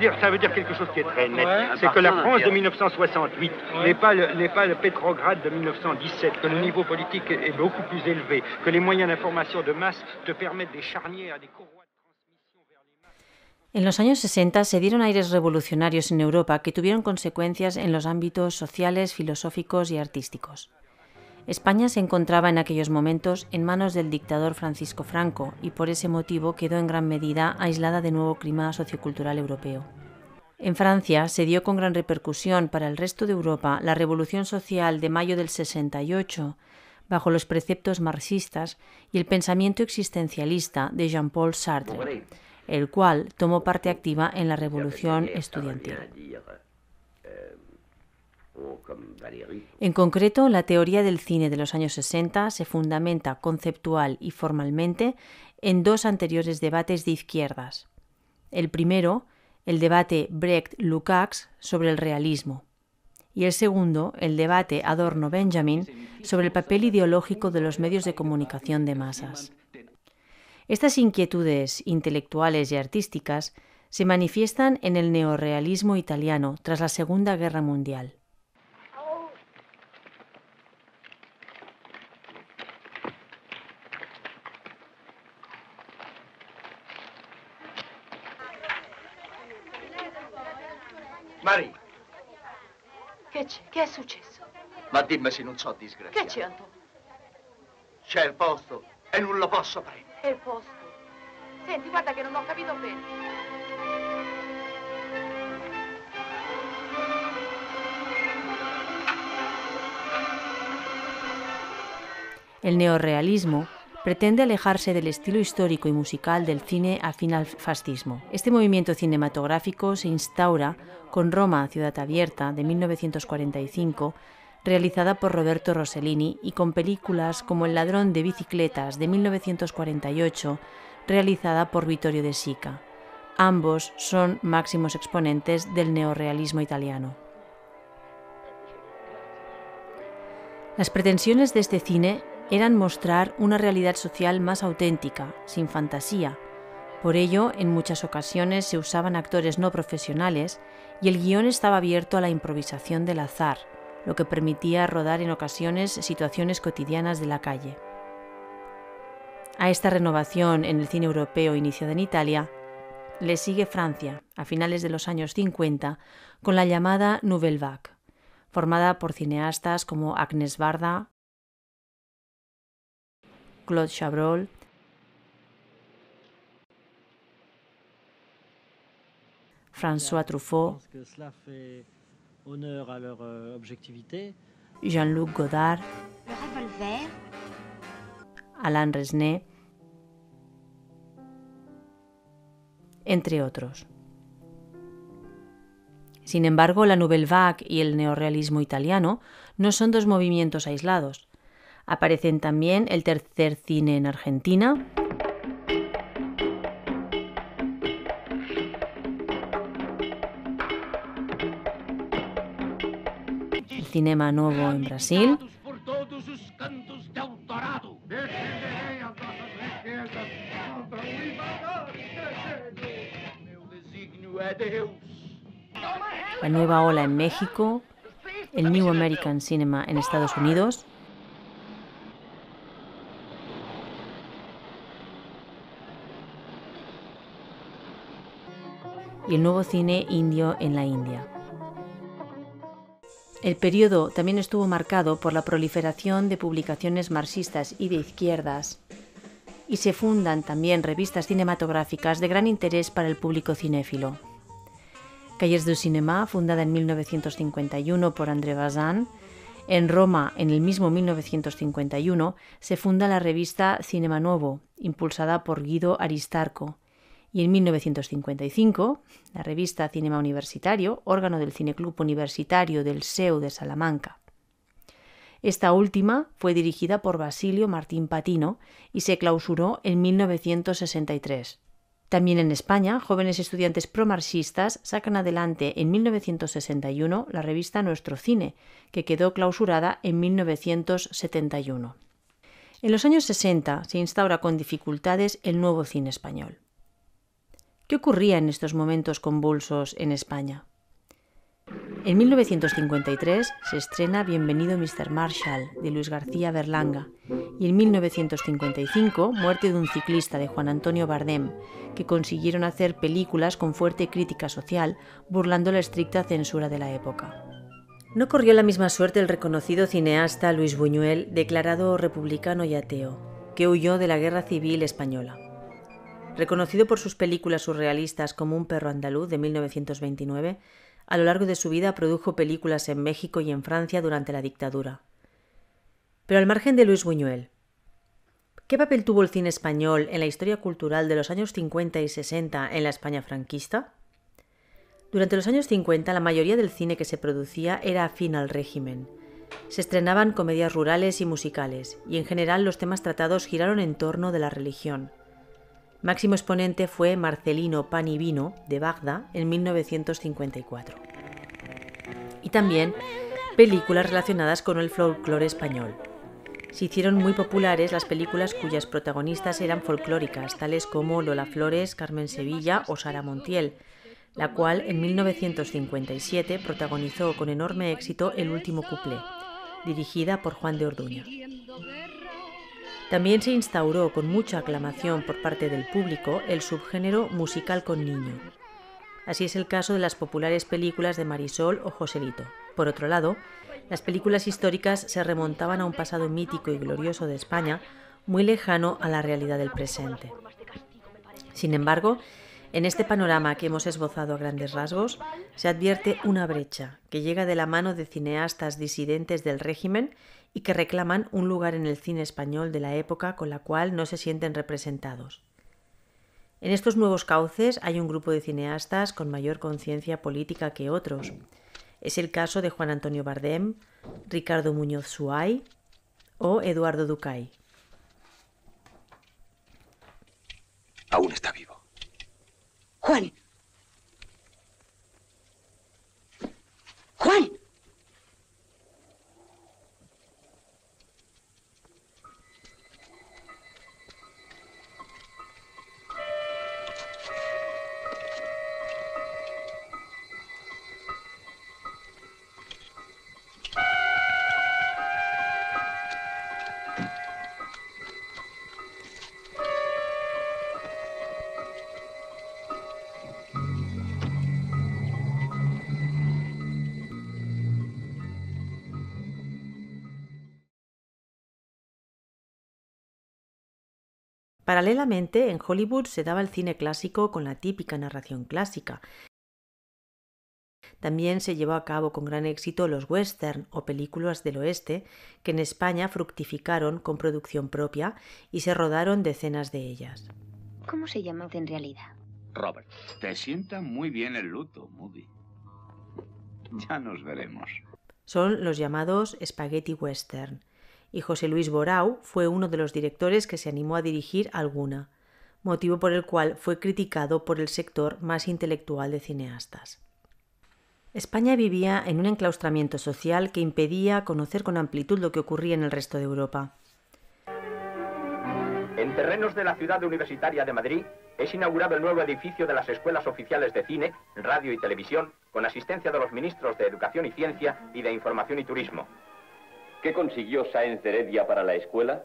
veut ça veut dire quelque chose qui est très net. Ouais. C'est que la France de 1968 n'est pas, le, pas le Pétrograde de 1917, que le niveau politique est beaucoup plus élevé, que les moyens d'information de masse te permettent des charnières, des courroies. En los años 60 se dieron aires revolucionarios en Europa que tuvieron consecuencias en los ámbitos sociales, filosóficos y artísticos. España se encontraba en aquellos momentos en manos del dictador Francisco Franco y por ese motivo quedó en gran medida aislada del nuevo clima sociocultural europeo. En Francia se dio con gran repercusión para el resto de Europa la revolución social de mayo del 68, bajo los preceptos marxistas y el pensamiento existencialista de Jean-Paul Sartre, el cual tomó parte activa en la revolución estudiantil. En concreto, la teoría del cine de los años 60 se fundamenta conceptual y formalmente en dos anteriores debates de izquierdas. El primero, el debate Brecht-Lukács sobre el realismo, y el segundo, el debate Adorno-Benjamin sobre el papel ideológico de los medios de comunicación de masas. Estas inquietudes intelectuales y artísticas se manifiestan en el neorealismo italiano tras la Segunda Guerra Mundial. Maria. Che c'è? Che è successo? Ma dimmi se non so disgraziato. Che c'è, Antonio? C'è il posto e non lo posso prendere. il posto? Senti, guarda che non ho capito bene. El neorrealismo pretende alejarse del estilo histórico y musical del cine fin al fascismo. Este movimiento cinematográfico se instaura con Roma, Ciudad Abierta, de 1945, realizada por Roberto Rossellini y con películas como El ladrón de bicicletas de 1948, realizada por Vittorio De Sica. Ambos son máximos exponentes del neorrealismo italiano. Las pretensiones de este cine eran mostrar una realidad social más auténtica, sin fantasía. Por ello, en muchas ocasiones se usaban actores no profesionales y el guión estaba abierto a la improvisación del azar, lo que permitía rodar en ocasiones situaciones cotidianas de la calle. A esta renovación en el cine europeo iniciada en Italia, le sigue Francia, a finales de los años 50, con la llamada Nouvelle Vague, formada por cineastas como Agnès Varda, Claude Chabrol, François Truffaut, euh, Jean-Luc Godard, Alain Resnais, entre otros. Sin embargo, la Nouvelle Vague y el neorrealismo italiano no son dos movimientos aislados. Aparecen también el tercer cine en Argentina. El Cinema Nuevo en Brasil. La nueva ola en México, el New American Cinema en Estados Unidos. y el nuevo cine indio en la India. El periodo también estuvo marcado por la proliferación de publicaciones marxistas y de izquierdas, y se fundan también revistas cinematográficas de gran interés para el público cinéfilo. Calles du Cinema, fundada en 1951 por André Bazin, en Roma, en el mismo 1951, se funda la revista Cinema Nuevo, impulsada por Guido Aristarco, y en 1955 la revista Cinema Universitario, órgano del Cineclub Universitario del SEU de Salamanca. Esta última fue dirigida por Basilio Martín Patino y se clausuró en 1963. También en España, jóvenes estudiantes promarxistas sacan adelante en 1961 la revista Nuestro Cine, que quedó clausurada en 1971. En los años 60 se instaura con dificultades el nuevo cine español. ¿Qué ocurría en estos momentos convulsos en España? En 1953 se estrena Bienvenido Mr. Marshall de Luis García Berlanga y en 1955 Muerte de un ciclista de Juan Antonio Bardem, que consiguieron hacer películas con fuerte crítica social, burlando la estricta censura de la época. No corrió la misma suerte el reconocido cineasta Luis Buñuel, declarado republicano y ateo, que huyó de la Guerra Civil Española. Reconocido por sus películas surrealistas como Un perro andaluz de 1929, a lo largo de su vida produjo películas en México y en Francia durante la dictadura. Pero al margen de Luis Buñuel, ¿qué papel tuvo el cine español en la historia cultural de los años 50 y 60 en la España franquista? Durante los años 50 la mayoría del cine que se producía era afín al régimen. Se estrenaban comedias rurales y musicales, y en general los temas tratados giraron en torno de la religión, Máximo exponente fue Marcelino Panivino de Bagda en 1954. Y también películas relacionadas con el folclore español. Se hicieron muy populares las películas cuyas protagonistas eran folclóricas, tales como Lola Flores, Carmen Sevilla o Sara Montiel, la cual en 1957 protagonizó con enorme éxito El último cuplé, dirigida por Juan de Orduña. También se instauró con mucha aclamación por parte del público el subgénero musical con niño. Así es el caso de las populares películas de Marisol o Joselito. Por otro lado, las películas históricas se remontaban a un pasado mítico y glorioso de España, muy lejano a la realidad del presente. Sin embargo, en este panorama que hemos esbozado a grandes rasgos, se advierte una brecha que llega de la mano de cineastas disidentes del régimen y que reclaman un lugar en el cine español de la época con la cual no se sienten representados. En estos nuevos cauces hay un grupo de cineastas con mayor conciencia política que otros. Es el caso de Juan Antonio Bardem, Ricardo Muñoz Suay o Eduardo Ducay. Aún está vivo. Juan. Juan. Paralelamente, en Hollywood se daba el cine clásico con la típica narración clásica. También se llevó a cabo con gran éxito los western o películas del oeste, que en España fructificaron con producción propia y se rodaron decenas de ellas. ¿Cómo se llama en realidad? Robert. Te sienta muy bien el luto, Moody. Ya nos veremos. Son los llamados spaghetti western y José Luis Borau fue uno de los directores que se animó a dirigir alguna, motivo por el cual fue criticado por el sector más intelectual de cineastas. España vivía en un enclaustramiento social que impedía conocer con amplitud lo que ocurría en el resto de Europa. En terrenos de la ciudad universitaria de Madrid es inaugurado el nuevo edificio de las escuelas oficiales de cine, radio y televisión, con asistencia de los ministros de Educación y Ciencia y de Información y Turismo, ¿Qué consiguió Sáenz Heredia para la escuela?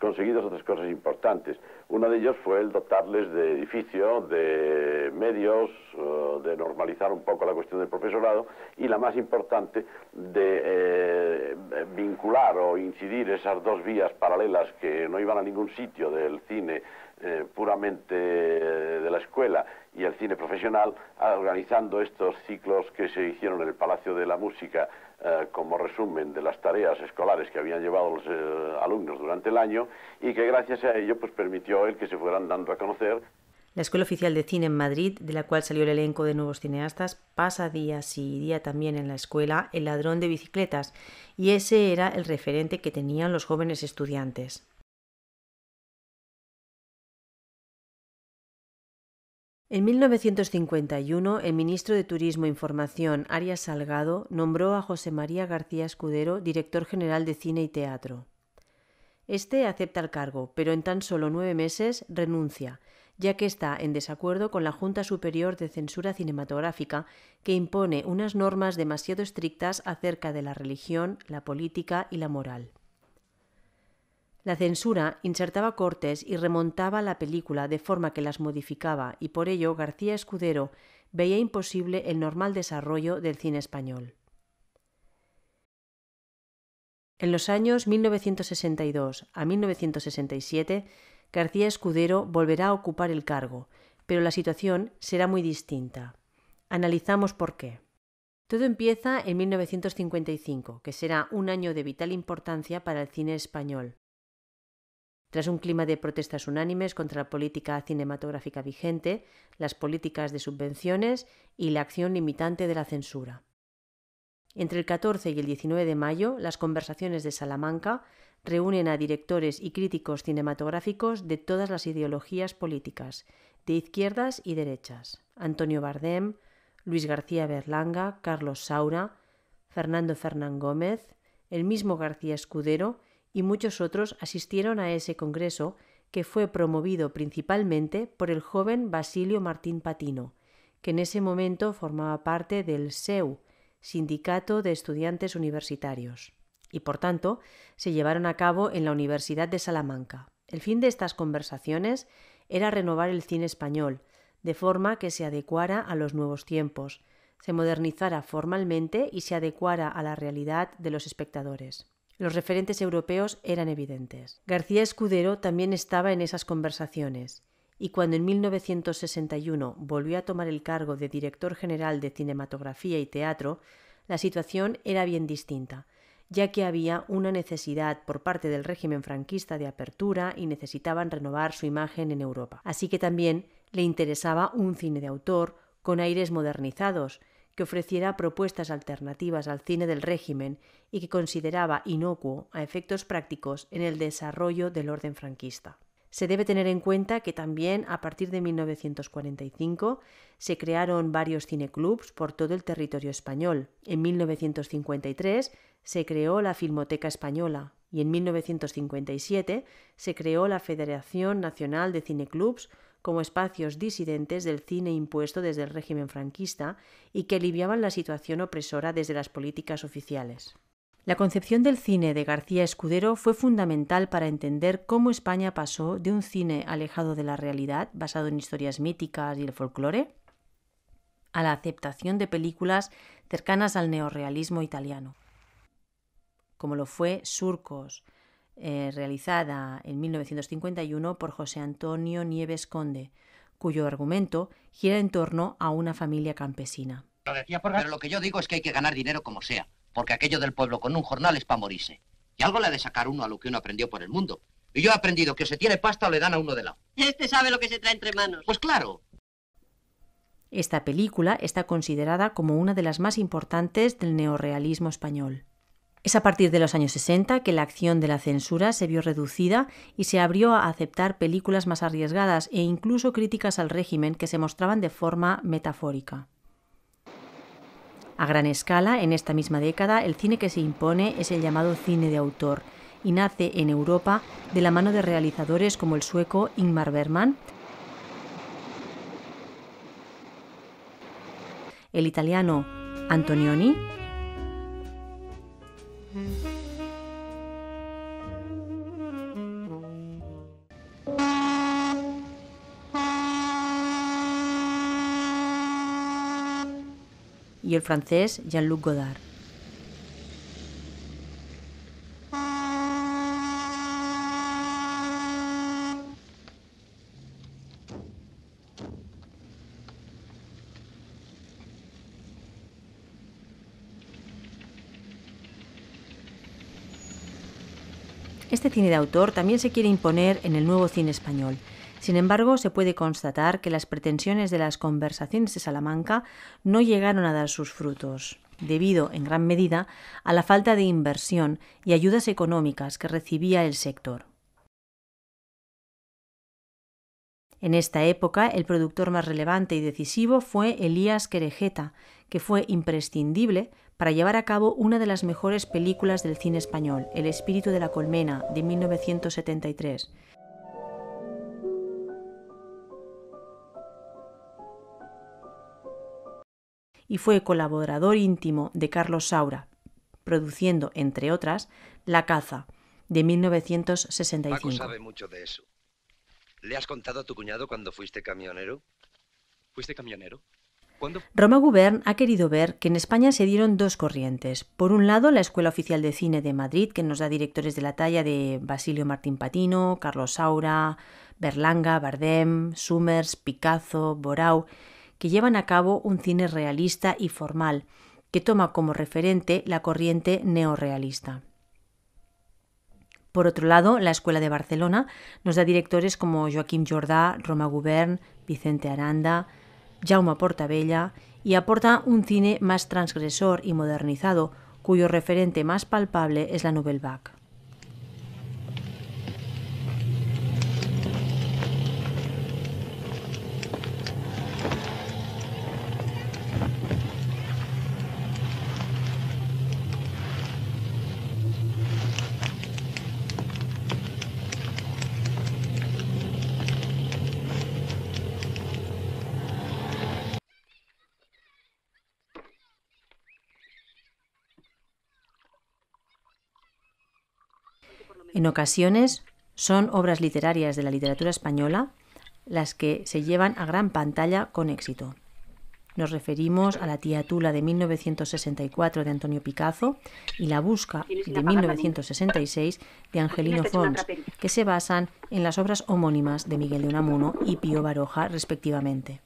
dos otras cosas importantes. Una de ellas fue el dotarles de edificio, de medios, eh, de normalizar un poco la cuestión del profesorado y la más importante, de eh, vincular o incidir esas dos vías paralelas que no iban a ningún sitio del cine eh, puramente de la escuela y el cine profesional, organizando estos ciclos que se hicieron en el Palacio de la Música eh, como resumen de las tareas escolares que habían llevado los eh, alumnos durante el año y que gracias a ello pues, permitió el que se fueran dando a conocer. La Escuela Oficial de Cine en Madrid, de la cual salió el elenco de nuevos cineastas, pasa días y día también en la escuela El ladrón de bicicletas, y ese era el referente que tenían los jóvenes estudiantes. En 1951, el ministro de Turismo e Información, Arias Salgado, nombró a José María García Escudero director general de Cine y Teatro. Este acepta el cargo, pero en tan solo nueve meses renuncia, ya que está en desacuerdo con la Junta Superior de Censura Cinematográfica, que impone unas normas demasiado estrictas acerca de la religión, la política y la moral. La censura insertaba cortes y remontaba la película de forma que las modificaba y por ello García Escudero veía imposible el normal desarrollo del cine español. En los años 1962 a 1967, García Escudero volverá a ocupar el cargo, pero la situación será muy distinta. Analizamos por qué. Todo empieza en 1955, que será un año de vital importancia para el cine español. Tras un clima de protestas unánimes contra la política cinematográfica vigente, las políticas de subvenciones y la acción limitante de la censura. Entre el 14 y el 19 de mayo, las conversaciones de Salamanca reúnen a directores y críticos cinematográficos de todas las ideologías políticas, de izquierdas y derechas. Antonio Bardem, Luis García Berlanga, Carlos Saura, Fernando Fernán Gómez, el mismo García Escudero y muchos otros asistieron a ese congreso que fue promovido principalmente por el joven Basilio Martín Patino, que en ese momento formaba parte del SEU, Sindicato de Estudiantes Universitarios, y por tanto se llevaron a cabo en la Universidad de Salamanca. El fin de estas conversaciones era renovar el cine español, de forma que se adecuara a los nuevos tiempos, se modernizara formalmente y se adecuara a la realidad de los espectadores. Los referentes europeos eran evidentes. García Escudero también estaba en esas conversaciones, y cuando en 1961 volvió a tomar el cargo de director general de cinematografía y teatro, la situación era bien distinta, ya que había una necesidad por parte del régimen franquista de apertura y necesitaban renovar su imagen en Europa. Así que también le interesaba un cine de autor con aires modernizados, que ofreciera propuestas alternativas al cine del régimen y que consideraba inocuo a efectos prácticos en el desarrollo del orden franquista. Se debe tener en cuenta que también a partir de 1945 se crearon varios cineclubs por todo el territorio español. En 1953 se creó la Filmoteca Española y en 1957 se creó la Federación Nacional de Cineclubs como espacios disidentes del cine impuesto desde el régimen franquista y que aliviaban la situación opresora desde las políticas oficiales. La concepción del cine de García Escudero fue fundamental para entender cómo España pasó de un cine alejado de la realidad, basado en historias míticas y el folclore, a la aceptación de películas cercanas al neorrealismo italiano, como lo fue Surcos, eh, realizada en 1951 por José Antonio Nieves Conde, cuyo argumento gira en torno a una familia campesina. Pero lo que yo digo es que hay que ganar dinero como sea, porque aquello del pueblo con un jornal es para morirse. Y algo le ha de sacar uno a lo que uno aprendió por el mundo. Y yo he aprendido que se tiene pasta o le dan a uno de lado. Este sabe lo que se trae entre manos. Pues claro. Esta película está considerada como una de las más importantes del neorrealismo español. Es a partir de los años 60 que la acción de la censura se vio reducida y se abrió a aceptar películas más arriesgadas e incluso críticas al régimen que se mostraban de forma metafórica. A gran escala, en esta misma década, el cine que se impone es el llamado cine de autor y nace en Europa de la mano de realizadores como el sueco Ingmar Bergman, el italiano Antonioni y el francés Jean-Luc Godard. Este cine de autor también se quiere imponer en el nuevo cine español. Sin embargo, se puede constatar que las pretensiones de las conversaciones de Salamanca no llegaron a dar sus frutos, debido en gran medida a la falta de inversión y ayudas económicas que recibía el sector. En esta época, el productor más relevante y decisivo fue Elías Querejeta, que fue imprescindible para llevar a cabo una de las mejores películas del cine español, El espíritu de la colmena, de 1973. Y fue colaborador íntimo de Carlos Saura, produciendo, entre otras, La caza, de 1965. Paco sabe mucho de eso. ¿Le has contado a tu cuñado cuando fuiste camionero? ¿Fuiste camionero? Roma Gubern ha querido ver que en España se dieron dos corrientes. Por un lado, la Escuela Oficial de Cine de Madrid, que nos da directores de la talla de Basilio Martín Patino, Carlos Saura, Berlanga, Bardem, Summers, Picasso, Borau, que llevan a cabo un cine realista y formal, que toma como referente la corriente neorrealista. Por otro lado, la Escuela de Barcelona nos da directores como Joaquim Jordá, Roma Gubern, Vicente Aranda, Jaume bella y aporta un cine más transgresor y modernizado, cuyo referente más palpable es la Nouvelle Vague. En ocasiones son obras literarias de la literatura española las que se llevan a gran pantalla con éxito. Nos referimos a La tía Tula de 1964 de Antonio Picazo y La Busca de 1966 de Angelino Fons, que se basan en las obras homónimas de Miguel de Unamuno y Pío Baroja, respectivamente.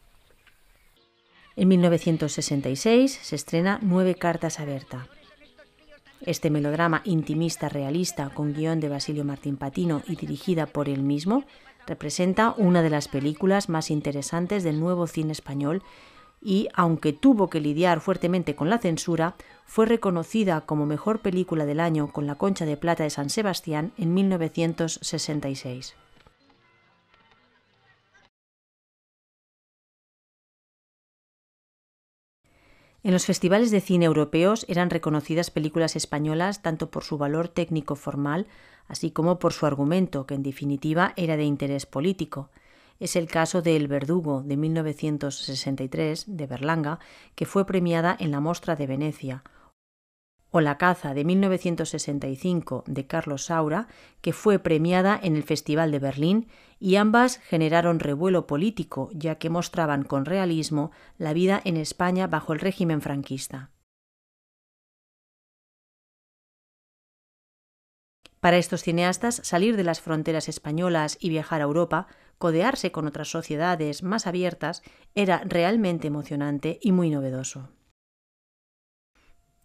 En 1966 se estrena Nueve cartas abiertas este melodrama intimista realista con guión de Basilio Martín Patino y dirigida por él mismo representa una de las películas más interesantes del nuevo cine español y, aunque tuvo que lidiar fuertemente con la censura, fue reconocida como mejor película del año con la Concha de Plata de San Sebastián en 1966. En los festivales de cine europeos eran reconocidas películas españolas tanto por su valor técnico-formal, así como por su argumento, que en definitiva era de interés político. Es el caso de El Verdugo, de 1963, de Berlanga, que fue premiada en la Mostra de Venecia, o La caza, de 1965, de Carlos Saura, que fue premiada en el Festival de Berlín y ambas generaron revuelo político, ya que mostraban con realismo la vida en España bajo el régimen franquista. Para estos cineastas, salir de las fronteras españolas y viajar a Europa, codearse con otras sociedades más abiertas, era realmente emocionante y muy novedoso.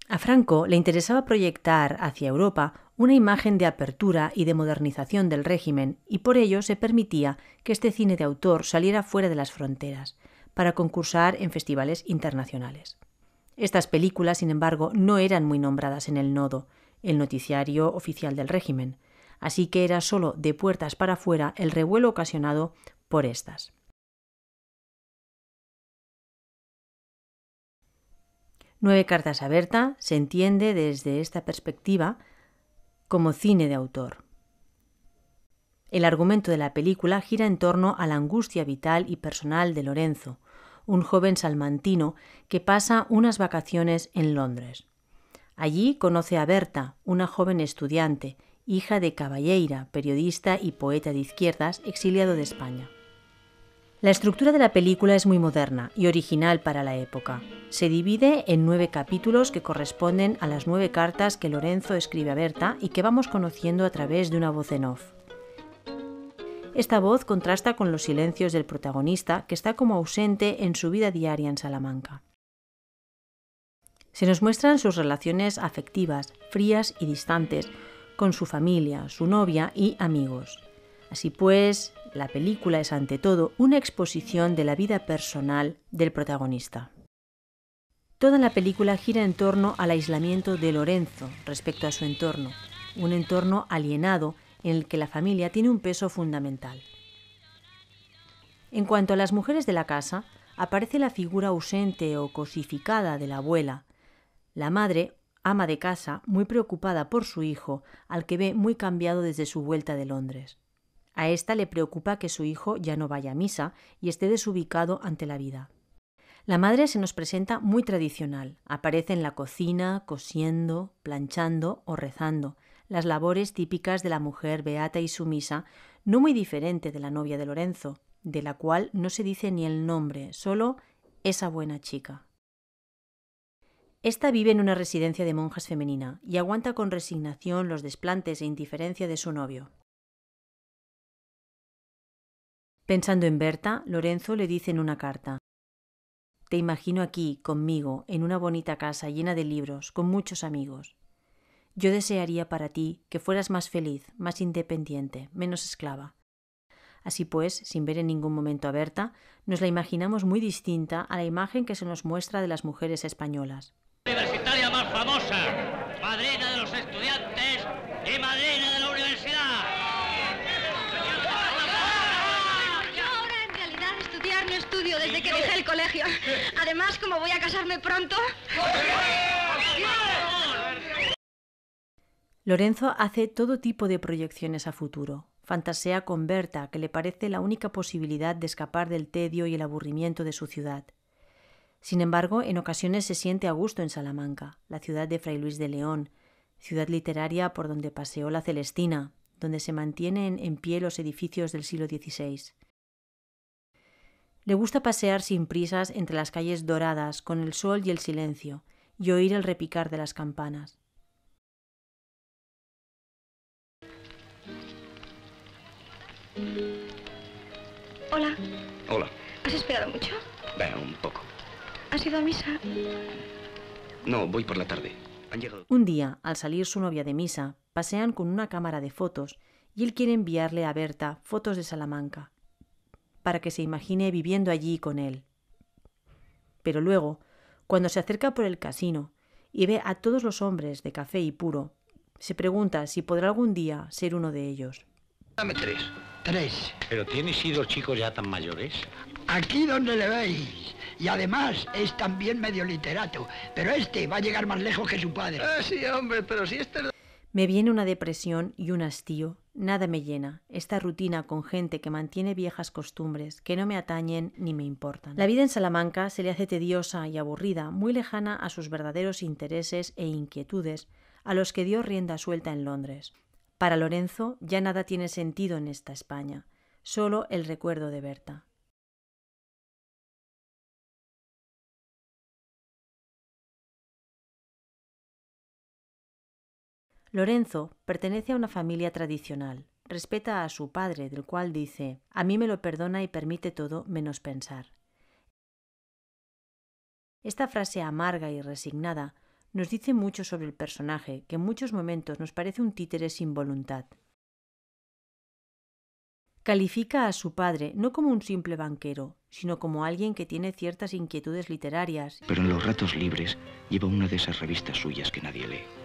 A Franco le interesaba proyectar hacia Europa una imagen de apertura y de modernización del régimen, y por ello se permitía que este cine de autor saliera fuera de las fronteras, para concursar en festivales internacionales. Estas películas, sin embargo, no eran muy nombradas en el Nodo, el noticiario oficial del régimen, así que era solo de puertas para afuera el revuelo ocasionado por estas. Nueve cartas abiertas se entiende desde esta perspectiva como cine de autor. El argumento de la película gira en torno a la angustia vital y personal de Lorenzo, un joven salmantino que pasa unas vacaciones en Londres. Allí conoce a Berta, una joven estudiante, hija de Caballeira, periodista y poeta de izquierdas exiliado de España. La estructura de la película es muy moderna y original para la época. Se divide en nueve capítulos que corresponden a las nueve cartas que Lorenzo escribe a Berta y que vamos conociendo a través de una voz en off. Esta voz contrasta con los silencios del protagonista, que está como ausente en su vida diaria en Salamanca. Se nos muestran sus relaciones afectivas, frías y distantes, con su familia, su novia y amigos. Así pues, la película es ante todo una exposición de la vida personal del protagonista. Toda la película gira en torno al aislamiento de Lorenzo respecto a su entorno, un entorno alienado en el que la familia tiene un peso fundamental. En cuanto a las mujeres de la casa, aparece la figura ausente o cosificada de la abuela, la madre, ama de casa, muy preocupada por su hijo, al que ve muy cambiado desde su vuelta de Londres. A esta le preocupa que su hijo ya no vaya a misa y esté desubicado ante la vida. La madre se nos presenta muy tradicional. Aparece en la cocina, cosiendo, planchando o rezando, las labores típicas de la mujer beata y sumisa, no muy diferente de la novia de Lorenzo, de la cual no se dice ni el nombre, solo esa buena chica. Esta vive en una residencia de monjas femenina y aguanta con resignación los desplantes e indiferencia de su novio. Pensando en Berta, Lorenzo le dice en una carta Te imagino aquí, conmigo, en una bonita casa llena de libros, con muchos amigos. Yo desearía para ti que fueras más feliz, más independiente, menos esclava. Así pues, sin ver en ningún momento a Berta, nos la imaginamos muy distinta a la imagen que se nos muestra de las mujeres españolas. Además, como voy a casarme pronto... Lorenzo hace todo tipo de proyecciones a futuro. Fantasea con Berta, que le parece la única posibilidad de escapar del tedio y el aburrimiento de su ciudad. Sin embargo, en ocasiones se siente a gusto en Salamanca, la ciudad de Fray Luis de León, ciudad literaria por donde paseó la Celestina, donde se mantienen en pie los edificios del siglo XVI. Le gusta pasear sin prisas entre las calles doradas con el sol y el silencio, y oír el repicar de las campanas. Hola. Hola. ¿Has esperado mucho? un poco. misa? No, voy por la tarde. Un día, al salir su novia de misa, pasean con una cámara de fotos y él quiere enviarle a Berta fotos de Salamanca para que se imagine viviendo allí con él. Pero luego, cuando se acerca por el casino y ve a todos los hombres de café y puro, se pregunta si podrá algún día ser uno de ellos. Dame tres. Tres. ¿Pero tienes sido chicos ya tan mayores? Aquí donde le veis. Y además es también medio literato. Pero este va a llegar más lejos que su padre. Ah, sí, hombre, pero si este... Me viene una depresión y un hastío Nada me llena, esta rutina con gente que mantiene viejas costumbres que no me atañen ni me importan. La vida en Salamanca se le hace tediosa y aburrida, muy lejana a sus verdaderos intereses e inquietudes, a los que dio rienda suelta en Londres. Para Lorenzo ya nada tiene sentido en esta España, solo el recuerdo de Berta. Lorenzo pertenece a una familia tradicional. Respeta a su padre, del cual dice, a mí me lo perdona y permite todo menos pensar. Esta frase amarga y resignada nos dice mucho sobre el personaje, que en muchos momentos nos parece un títere sin voluntad. Califica a su padre no como un simple banquero, sino como alguien que tiene ciertas inquietudes literarias. Pero en los ratos libres lleva una de esas revistas suyas que nadie lee.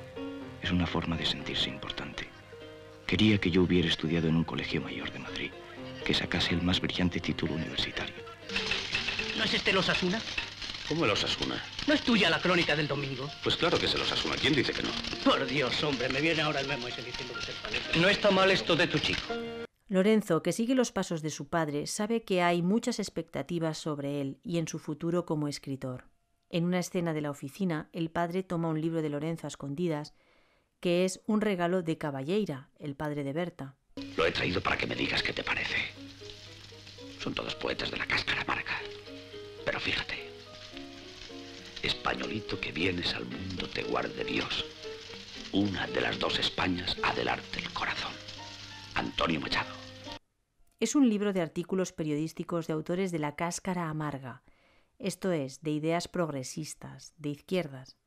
Es una forma de sentirse importante. Quería que yo hubiera estudiado en un colegio mayor de Madrid, que sacase el más brillante título universitario. ¿No es este los Asuna? ¿Cómo los Asuna? ¿No es tuya la crónica del domingo? Pues claro que se los Asuna, ¿Quién dice que no? Por Dios, hombre, me viene ahora el memo ese diciendo que se No está mal esto de tu chico. Lorenzo, que sigue los pasos de su padre, sabe que hay muchas expectativas sobre él y en su futuro como escritor. En una escena de la oficina, el padre toma un libro de Lorenzo a escondidas que es un regalo de Caballeira, el padre de Berta. Lo he traído para que me digas qué te parece. Son todos poetas de la cáscara amarga. Pero fíjate, españolito que vienes al mundo te guarde Dios. Una de las dos Españas adelante el corazón. Antonio Machado. Es un libro de artículos periodísticos de autores de la cáscara amarga, esto es, de ideas progresistas, de izquierdas.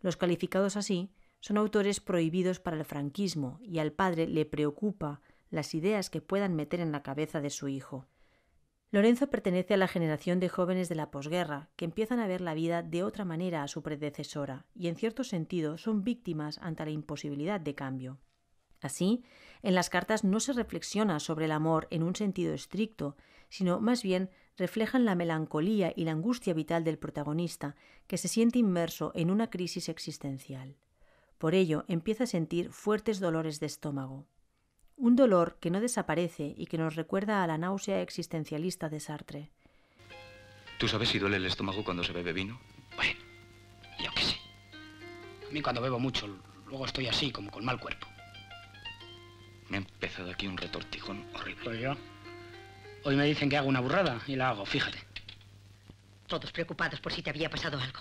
Los calificados así son autores prohibidos para el franquismo y al padre le preocupa las ideas que puedan meter en la cabeza de su hijo. Lorenzo pertenece a la generación de jóvenes de la posguerra, que empiezan a ver la vida de otra manera a su predecesora, y en cierto sentido son víctimas ante la imposibilidad de cambio. Así, en las cartas no se reflexiona sobre el amor en un sentido estricto, sino más bien reflejan la melancolía y la angustia vital del protagonista, que se siente inmerso en una crisis existencial. Por ello, empieza a sentir fuertes dolores de estómago. Un dolor que no desaparece y que nos recuerda a la náusea existencialista de Sartre. ¿Tú sabes si duele el estómago cuando se bebe vino? Bueno, yo qué sé. A mí cuando bebo mucho, luego estoy así, como con mal cuerpo. Me ha empezado aquí un retortijón horrible. Pues yo. Hoy me dicen que hago una burrada y la hago, fíjate. Todos preocupados por si te había pasado algo.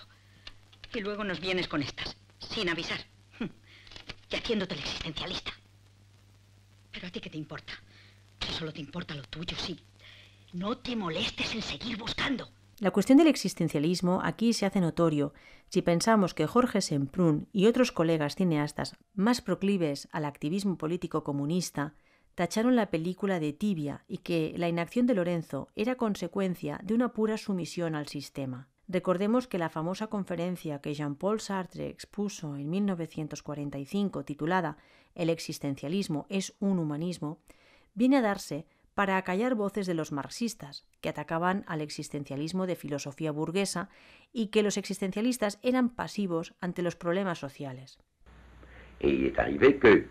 Y luego nos vienes con estas, sin avisar haciéndote el existencialista. Pero a ti qué te importa. solo te importa lo tuyo, sí. No te molestes en seguir buscando. La cuestión del existencialismo aquí se hace notorio si pensamos que Jorge Semprún y otros colegas cineastas más proclives al activismo político comunista tacharon la película de tibia y que la inacción de Lorenzo era consecuencia de una pura sumisión al sistema. Recordemos que la famosa conferencia que Jean-Paul Sartre expuso en 1945 titulada El existencialismo es un humanismo, viene a darse para acallar voces de los marxistas, que atacaban al existencialismo de filosofía burguesa y que los existencialistas eran pasivos ante los problemas sociales. Y es arrivé que,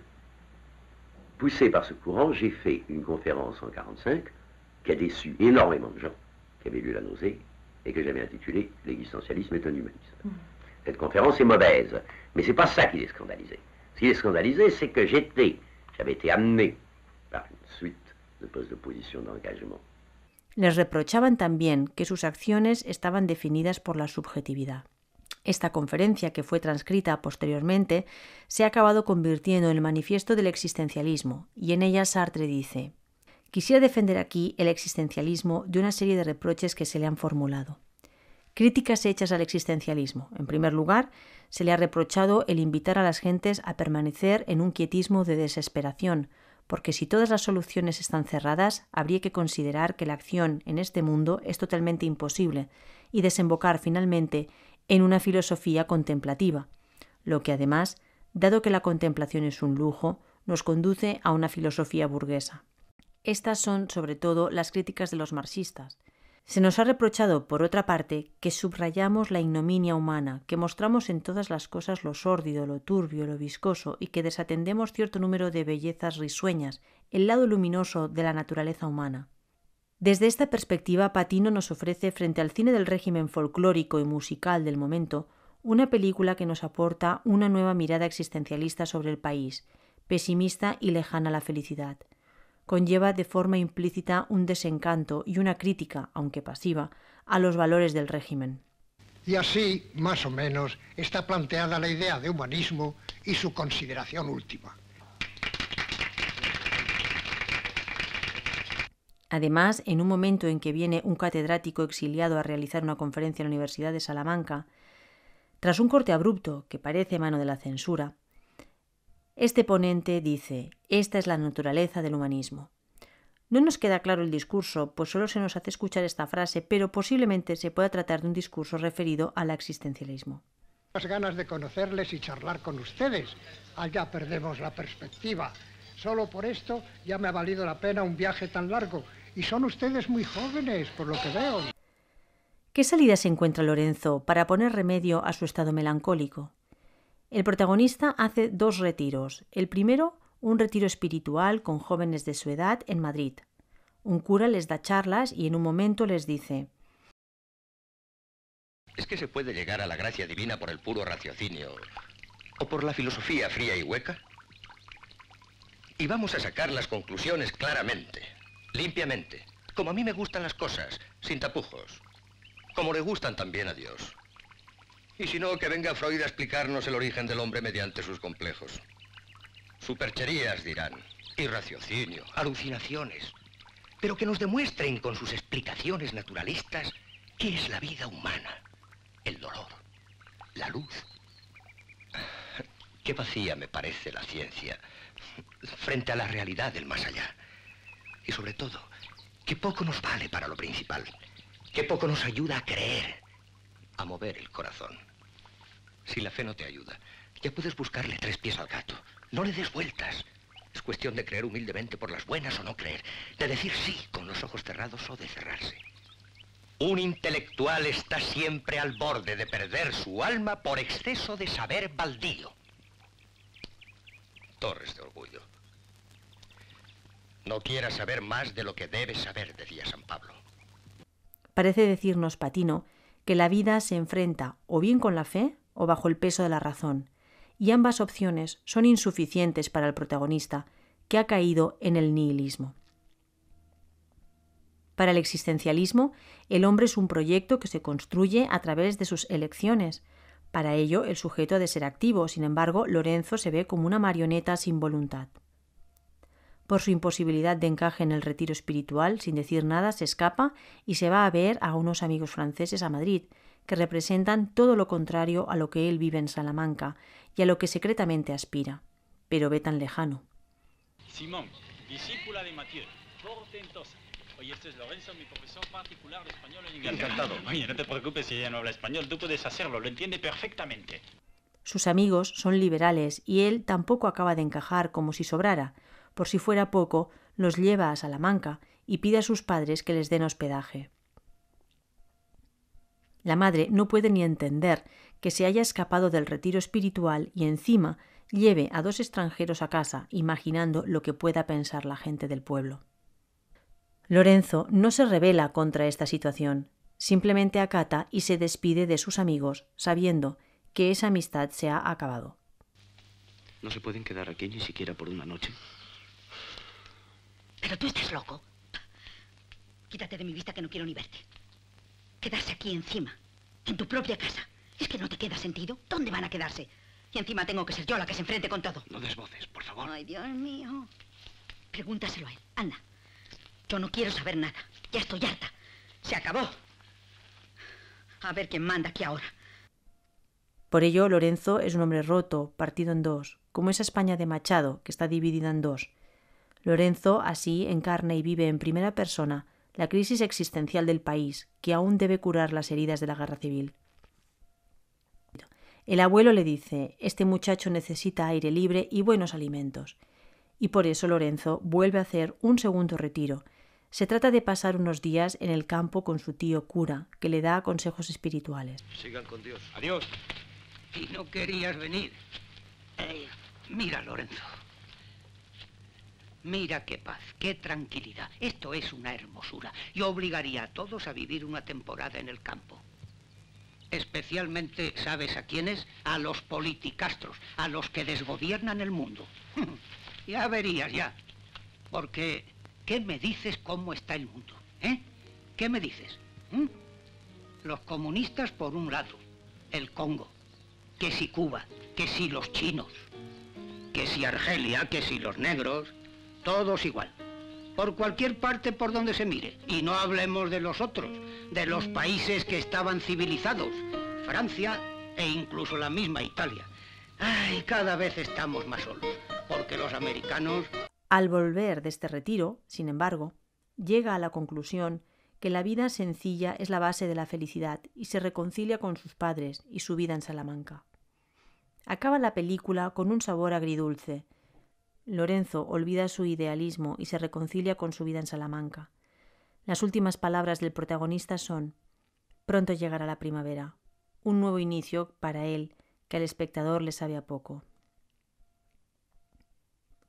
poussé par ce courant, j'ai fait une conférence en 1945 que a déçu énormément de qui lu la nausée et que j'avais intitulé L'existentialisme est un humanisme. Mmh. Cette conférence est mauvaise, mais c'est pas ça qui les scandalisait. Ce qui les scandalisait, c'est que j'étais, j'avais été amené par une suite de postes de position d'engagement. Les reprochaban también que sus acciones estaban definidas por la subjetividad. Esta conferencia, que fue transcrita posteriormente, se ha acabado convirtiendo en el manifiesto del existencialismo, y en ella Sartre dice Quisiera defender aquí el existencialismo de una serie de reproches que se le han formulado. Críticas hechas al existencialismo. En primer lugar, se le ha reprochado el invitar a las gentes a permanecer en un quietismo de desesperación, porque si todas las soluciones están cerradas, habría que considerar que la acción en este mundo es totalmente imposible y desembocar finalmente en una filosofía contemplativa, lo que además, dado que la contemplación es un lujo, nos conduce a una filosofía burguesa. Estas son, sobre todo, las críticas de los marxistas. Se nos ha reprochado, por otra parte, que subrayamos la ignominia humana, que mostramos en todas las cosas lo sórdido, lo turbio, lo viscoso, y que desatendemos cierto número de bellezas risueñas, el lado luminoso de la naturaleza humana. Desde esta perspectiva, Patino nos ofrece, frente al cine del régimen folclórico y musical del momento, una película que nos aporta una nueva mirada existencialista sobre el país, pesimista y lejana a la felicidad conlleva de forma implícita un desencanto y una crítica, aunque pasiva, a los valores del régimen. Y así, más o menos, está planteada la idea de humanismo y su consideración última. Además, en un momento en que viene un catedrático exiliado a realizar una conferencia en la Universidad de Salamanca, tras un corte abrupto que parece mano de la censura, este ponente dice, esta es la naturaleza del humanismo. No nos queda claro el discurso, pues solo se nos hace escuchar esta frase, pero posiblemente se pueda tratar de un discurso referido al existencialismo. Las ganas de conocerles y charlar con ustedes. Allá perdemos la perspectiva. Solo por esto ya me ha valido la pena un viaje tan largo. Y son ustedes muy jóvenes, por lo que veo. ¿Qué salida se encuentra Lorenzo para poner remedio a su estado melancólico? El protagonista hace dos retiros. El primero, un retiro espiritual con jóvenes de su edad en Madrid. Un cura les da charlas y en un momento les dice, Es que se puede llegar a la gracia divina por el puro raciocinio o por la filosofía fría y hueca. Y vamos a sacar las conclusiones claramente, limpiamente, como a mí me gustan las cosas, sin tapujos, como le gustan también a Dios. Y si no, que venga Freud a explicarnos el origen del hombre mediante sus complejos. Supercherías, dirán, irraciocinio, alucinaciones. Pero que nos demuestren con sus explicaciones naturalistas qué es la vida humana, el dolor, la luz. Qué vacía me parece la ciencia frente a la realidad del más allá. Y sobre todo, qué poco nos vale para lo principal, Qué poco nos ayuda a creer, a mover el corazón. Si la fe no te ayuda, ya puedes buscarle tres pies al gato. No le des vueltas. Es cuestión de creer humildemente por las buenas o no creer, de decir sí con los ojos cerrados o de cerrarse. Un intelectual está siempre al borde de perder su alma por exceso de saber baldío. Torres de Orgullo. No quieras saber más de lo que debes saber, decía San Pablo. Parece decirnos Patino que la vida se enfrenta o bien con la fe o bajo el peso de la razón, y ambas opciones son insuficientes para el protagonista, que ha caído en el nihilismo. Para el existencialismo, el hombre es un proyecto que se construye a través de sus elecciones. Para ello, el sujeto ha de ser activo, sin embargo, Lorenzo se ve como una marioneta sin voluntad. Por su imposibilidad de encaje en el retiro espiritual, sin decir nada, se escapa y se va a ver a unos amigos franceses a Madrid, que representan todo lo contrario a lo que él vive en Salamanca y a lo que secretamente aspira, pero ve tan lejano. Simón, de este es Lorenzo, mi profesor particular español Encantado. te si no habla español, tú puedes hacerlo, lo entiende perfectamente. Sus amigos son liberales y él tampoco acaba de encajar como si sobrara. Por si fuera poco, los lleva a Salamanca y pide a sus padres que les den hospedaje. La madre no puede ni entender que se haya escapado del retiro espiritual y encima lleve a dos extranjeros a casa, imaginando lo que pueda pensar la gente del pueblo. Lorenzo no se revela contra esta situación, simplemente acata y se despide de sus amigos, sabiendo que esa amistad se ha acabado. No se pueden quedar aquí ni siquiera por una noche. Pero tú estás loco. Quítate de mi vista que no quiero ni verte. Quedarse aquí encima, en tu propia casa. ¿Es que no te queda sentido? ¿Dónde van a quedarse? Y encima tengo que ser yo la que se enfrente con todo. No des voces, por favor. Ay, Dios mío. Pregúntaselo a él. Anda. Yo no quiero saber nada. Ya estoy harta. Se acabó. A ver quién manda aquí ahora. Por ello, Lorenzo es un hombre roto, partido en dos, como esa España de Machado, que está dividida en dos. Lorenzo así encarna y vive en primera persona la crisis existencial del país, que aún debe curar las heridas de la guerra civil. El abuelo le dice, este muchacho necesita aire libre y buenos alimentos. Y por eso Lorenzo vuelve a hacer un segundo retiro. Se trata de pasar unos días en el campo con su tío cura, que le da consejos espirituales. Sigan con Dios. Adiós. Y no querías venir. mira, Lorenzo. Mira qué paz, qué tranquilidad. Esto es una hermosura. Yo obligaría a todos a vivir una temporada en el campo. Especialmente, ¿sabes a quiénes? A los politicastros, a los que desgobiernan el mundo. ya verías, ya. Porque, ¿qué me dices cómo está el mundo? ¿Eh? ¿Qué me dices? ¿Mm? Los comunistas por un lado, el Congo, que si Cuba, que si los chinos, que si Argelia, que si los negros, todos igual. Por cualquier parte por donde se mire. Y no hablemos de los otros, de los países que estaban civilizados, Francia e incluso la misma Italia. Ay, cada vez estamos más solos, porque los americanos... Al volver de este retiro, sin embargo, llega a la conclusión que la vida sencilla es la base de la felicidad y se reconcilia con sus padres y su vida en Salamanca. Acaba la película con un sabor agridulce, Lorenzo olvida su idealismo y se reconcilia con su vida en Salamanca. Las últimas palabras del protagonista son Pronto llegará la primavera, un nuevo inicio para él que al espectador le sabe a poco.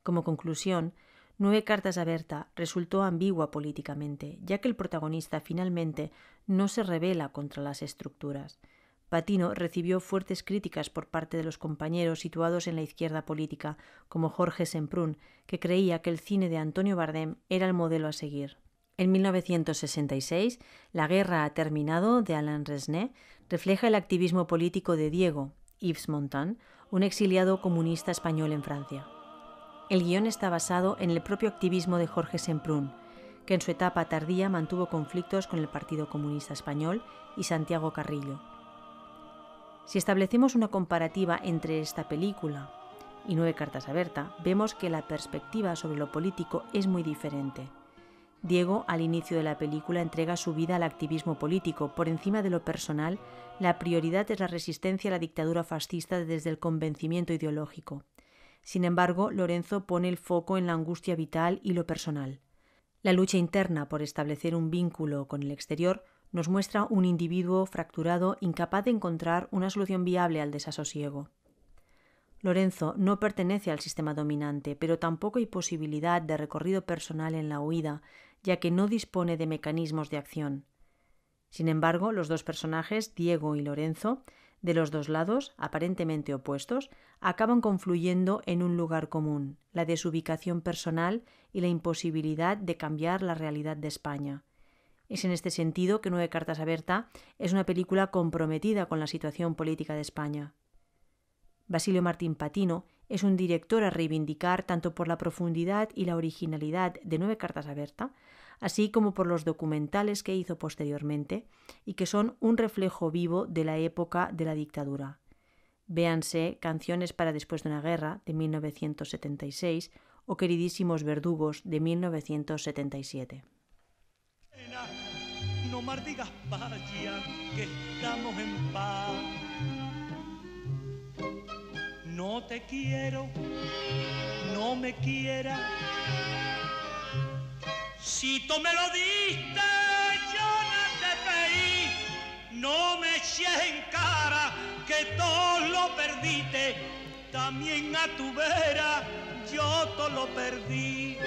Como conclusión, Nueve cartas a resultó ambigua políticamente, ya que el protagonista finalmente no se revela contra las estructuras, Patino recibió fuertes críticas por parte de los compañeros situados en la izquierda política, como Jorge Semprún, que creía que el cine de Antonio Bardem era el modelo a seguir. En 1966, La guerra ha terminado de Alain Resnais refleja el activismo político de Diego, Yves Montand, un exiliado comunista español en Francia. El guión está basado en el propio activismo de Jorge Semprún, que en su etapa tardía mantuvo conflictos con el Partido Comunista Español y Santiago Carrillo. Si establecemos una comparativa entre esta película y Nueve Cartas a vemos que la perspectiva sobre lo político es muy diferente. Diego, al inicio de la película, entrega su vida al activismo político. Por encima de lo personal, la prioridad es la resistencia a la dictadura fascista desde el convencimiento ideológico. Sin embargo, Lorenzo pone el foco en la angustia vital y lo personal. La lucha interna por establecer un vínculo con el exterior nos muestra un individuo fracturado incapaz de encontrar una solución viable al desasosiego. Lorenzo no pertenece al sistema dominante, pero tampoco hay posibilidad de recorrido personal en la huida, ya que no dispone de mecanismos de acción. Sin embargo, los dos personajes, Diego y Lorenzo, de los dos lados, aparentemente opuestos, acaban confluyendo en un lugar común, la desubicación personal y la imposibilidad de cambiar la realidad de España. Es en este sentido que Nueve Cartas abierta es una película comprometida con la situación política de España. Basilio Martín Patino es un director a reivindicar tanto por la profundidad y la originalidad de Nueve Cartas abierta, así como por los documentales que hizo posteriormente y que son un reflejo vivo de la época de la dictadura. Véanse Canciones para después de una guerra de 1976 o Queridísimos verdugos de 1977. Omar vaya que estamos en paz. No te quiero, no me quieras Si tú me lo diste, yo no te pedí. No me eches en cara que todo lo perdiste. También a tu vera yo todo lo perdí.